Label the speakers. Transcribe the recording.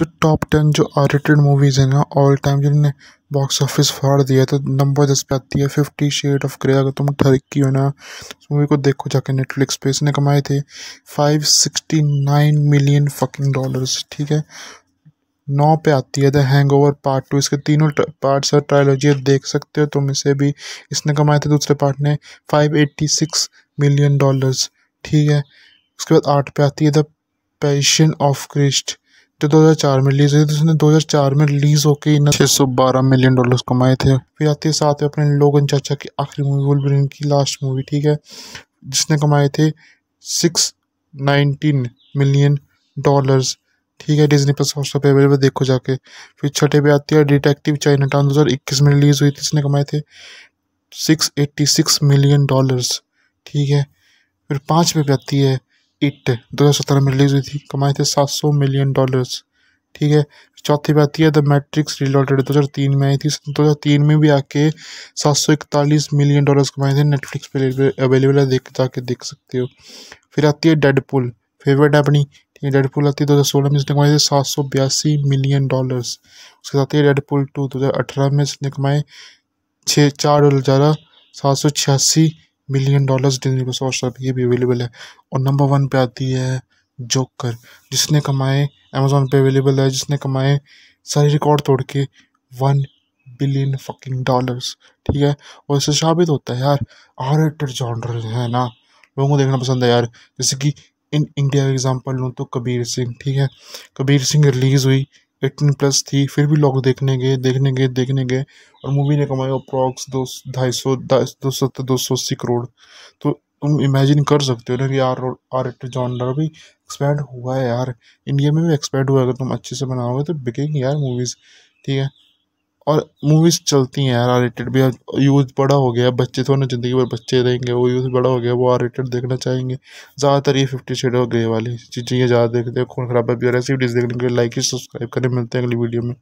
Speaker 1: तो जो top ten जो आर मूवीज़ हैं ना ऑल टाइम जिन्होंने बॉक्स ऑफिस फाड़ दिया तो नंबर दस पे आती है फिफ्टी शेड ऑफ ग्रे अगर तुम ठरकी हो ना उस मूवी को देखो जाके नेटफ्लिक्स पे इसने कमाए थे five sixty nine million fucking dollars ठीक है नौ पे आती है the hangover part two इसके तीनों पार्ट और ट्रायलॉजी देख सकते हो तुम इसे भी इसने कमाए थे दूसरे पार्ट ने five eighty six million dollars ठीक है उसके बाद आठ पे आती है द पैशन ऑफ क्रिस्ट जो तो 2004 में रिलीज हुई थी उसने 2004 में रिलीज होकर इन बारह मिलियन डॉलर्स कमाए थे फिर आती है साथ में अपने लोगन चाचा की आखिरी मूवी वुलवरीन की लास्ट मूवी ठीक है जिसने कमाए थे सिक्स नाइनटीन मिलियन डॉलर्स ठीक है डिजनी प्लस हॉटस्टार पे अवेलेबल देखो जाके फिर छठे पे आती है डिटेक्टिव चाइना टाउन दो में रिलीज हुई थी इसने कमाए थे six eighty six million dollars ठीक है फिर पाँचवें पे आती है इट 2017 में रिलीज हुई थी कमाए थे 700 मिलियन डॉलर्स ठीक है चौथी बात यह द मैट्रिक्स रिलोटेड दो हज़ार तीन में आई थी दो हज़ार तीन में भी आके सात सौ इकतालीस मिलियन डॉलर्स कमाए थे नेटफ्लिक्स पे अवेलेबल है देख जाके देख सकते हो फिर आती है डेडपुल फेवरेट है अपनी ये डेडपुल आती है दो हज़ार सोलह में इसने कमाए थे सात सौ बयासी मिलियन डॉलर्स उसके साथ ही डेडपुल टू दो हज़ार अठारह में इसने कमाए छः चार हज़ार ज़्यादा सात सौ छियासी million dollars Disney plus Hotstar ये भी अवेलेबल है और नंबर वन पे आती है जोकर जिसने कमाए अमेजोन पे अवेलेबल है जिसने कमाए सारे रिकॉर्ड तोड़ के वन बिलियन फकिंग डॉलर्स ठीक है और इससे साबित होता है यार आर एक्टर जॉनर है ना लोगों को देखना पसंद है यार जैसे कि इन इंडिया का एग्जाम्पल लूँ तो कबीर सिंह ठीक है कबीर सिंह रिलीज़ हुई एट्टीन प्लस थी फिर भी लोग देखने गए देखने गए देखने गए और मूवी ने कमाई अप्रॉक्स दो ढाई सौ दो सौ दो सौ अस्सी करोड़ तो तुम इमेजिन कर सकते हो ना कि आर आर एट जॉनर भी एक्सपैंड हुआ है यार इंडिया में भी एक्सपैंड हुआ है अगर तुम अच्छे से बनाओगे तो बिकेंगे यार मूवीज़ ठीक है और मूवीज़ चलती हैं आर रेटेड भी यूज़ बड़ा हो गया बच्चे थोड़ा ज़िंदगी भर बच्चे रहेंगे वो यूज़ बड़ा हो गया वो आर रेटेड देखना चाहेंगे ज़्यादातर ये फिफ्टी शेड और ग्रे वाली चीज़ें ज़्यादा देखते हैं खून खराब है ऐसी वीडियोज़ देखने के लिए लाइक ही सब्सक्राइब करें मिलते हैं अगली वीडियो में